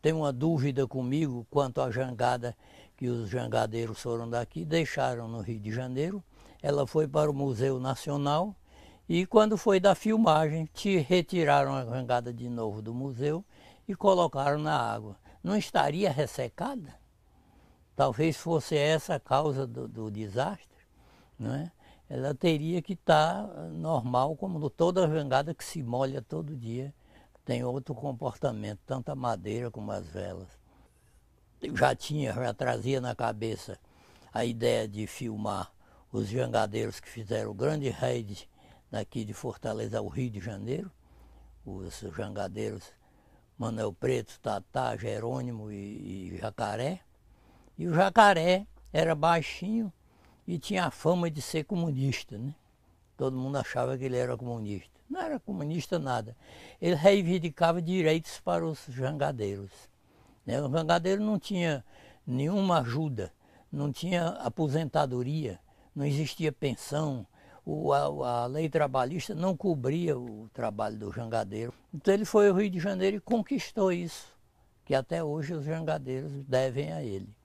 tem uma dúvida comigo quanto à jangada que os jangadeiros foram daqui, deixaram no Rio de Janeiro. Ela foi para o Museu Nacional e quando foi da filmagem, te retiraram a jangada de novo do museu e colocaram na água. Não estaria ressecada? Talvez fosse essa a causa do, do desastre, não é? Ela teria que estar tá, ah, normal, como toda jangada que se molha todo dia tem outro comportamento, tanto a madeira como as velas. Eu já tinha, já trazia na cabeça a ideia de filmar os jangadeiros que fizeram o grande raid daqui de Fortaleza ao Rio de Janeiro, os jangadeiros Manuel Preto, Tatá, Jerônimo e, e Jacaré. E o Jacaré era baixinho e tinha a fama de ser comunista, né? todo mundo achava que ele era comunista. Não era comunista nada. Ele reivindicava direitos para os jangadeiros. Né? O jangadeiro não tinha nenhuma ajuda, não tinha aposentadoria, não existia pensão, o, a, a, lei trabalhista não cobria o trabalho do jangadeiro. Então ele foi ao Rio de Janeiro e conquistou isso, que até hoje os jangadeiros devem a ele.